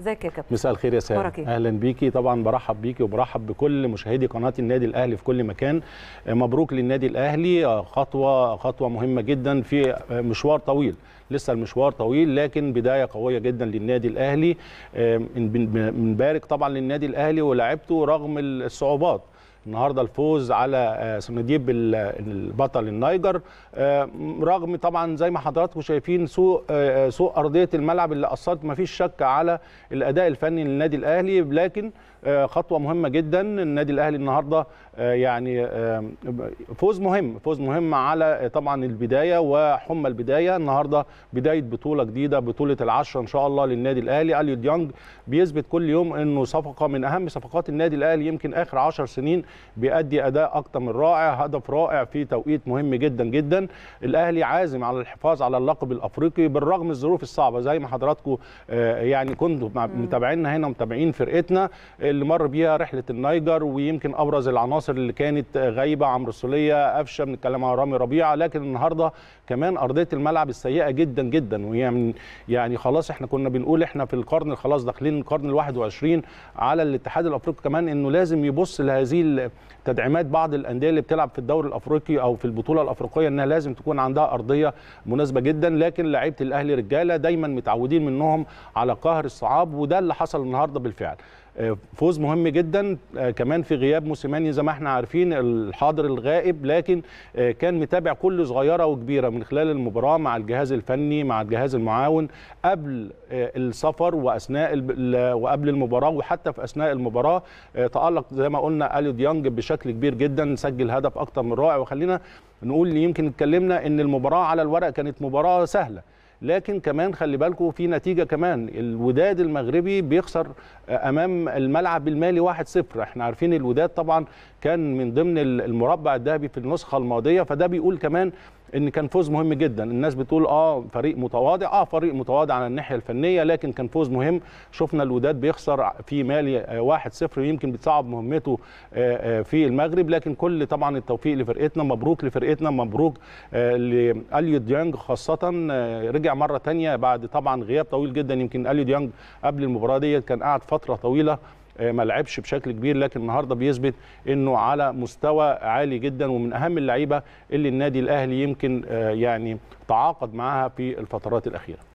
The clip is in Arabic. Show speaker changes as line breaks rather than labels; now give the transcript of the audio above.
ازيك يا كابتن مساء الخير يا ساره إيه؟ اهلا بيكي طبعا برحب بيكي وبرحب بكل مشاهدي قناه النادي الاهلي في كل مكان آه، مبروك للنادي الاهلي آه، خطوه خطوه مهمه جدا في آه، مشوار طويل لسه المشوار طويل لكن بدايه قويه جدا للنادي الاهلي بنبارك طبعا للنادي الاهلي ولاعيبته رغم الصعوبات النهارده الفوز على صناديب آه، إيه، البطل النايجر آه، رغم طبعا زي ما حضراتكم شايفين سوء آه، سوء ارضيه الملعب اللي اثرت ما فيش شك على الاداء الفني للنادي الاهلي لكن خطوه مهمه جدا النادي الاهلي النهارده يعني فوز مهم فوز مهم على طبعا البدايه وحمى البدايه النهارده بدايه بطوله جديده بطوله العشره ان شاء الله للنادي الاهلي اليو ديانج بيثبت كل يوم انه صفقه من اهم صفقات النادي الاهلي يمكن اخر 10 سنين بيأدي اداء اكتر من رائع هدف رائع في توقيت مهم جدا جدا الاهلي عازم على الحفاظ على اللقب الافريقي بالرغم الظروف الصعبه زي ما حضراتكم آه، يعني كنتوا متابعينا هنا ومتابعين فرقتنا اللي مر بيها رحله النيجر ويمكن ابرز العناصر اللي كانت آه، غايبه عمرو السوليه قفشه بنتكلم على رامي ربيعه لكن النهارده كمان ارضيه الملعب السيئه جدا جدا وهي يعني خلاص احنا كنا بنقول احنا في القرن خلاص داخلين القرن ال 21 على الاتحاد الافريقي كمان انه لازم يبص لهذه الـ تدعيمات بعض الانديه اللي بتلعب في الدوري الافريقي او في البطوله الافريقيه انها لازم تكون عندها ارضيه مناسبه جدا لكن لعيبه الاهلي رجاله دايما متعودين منهم على قهر الصعاب وده اللي حصل النهارده بالفعل آه، فوز مهم جدا آه، كمان في غياب موسيماني زي ما احنا عارفين الحاضر الغائب لكن آه، كان متابع كل صغيره وكبيره من خلال المباراه مع الجهاز الفني مع الجهاز المعاون قبل السفر واثناء وقبل المباراه وحتى في اثناء المباراه تالق زي ما قلنا اليو ديانج بشكل كبير جدا سجل هدف اكتر من رائع وخلينا نقول يمكن اتكلمنا ان المباراه على الورق كانت مباراه سهله لكن كمان خلي بالكم في نتيجه كمان الوداد المغربي بيخسر امام الملعب المالي 1-0 احنا عارفين الوداد طبعا كان من ضمن المربع الذهبي في النسخه الماضيه فده بيقول كمان ان كان فوز مهم جدا الناس بتقول اه فريق متواضع اه فريق متواضع على الناحيه الفنيه لكن كان فوز مهم شفنا الوداد بيخسر في مالي 1-0 آه، يمكن بتصعب مهمته آه، آه، في المغرب لكن كل طبعا التوفيق لفرقتنا مبروك لفرقتنا مبروك لاليو ديانج خاصه رجع مره ثانيه بعد طبعا غياب طويل جدا يمكن اليو ديانج قبل المباراه ديت كان قعد فتره طويله آه، ما لعبش بشكل كبير لكن النهارده بيثبت انه على مستوى عالي جدا ومن اهم اللعيبه اللي النادي الاهلي يمكن آه، يعني تعاقد معاها في الفترات الاخيره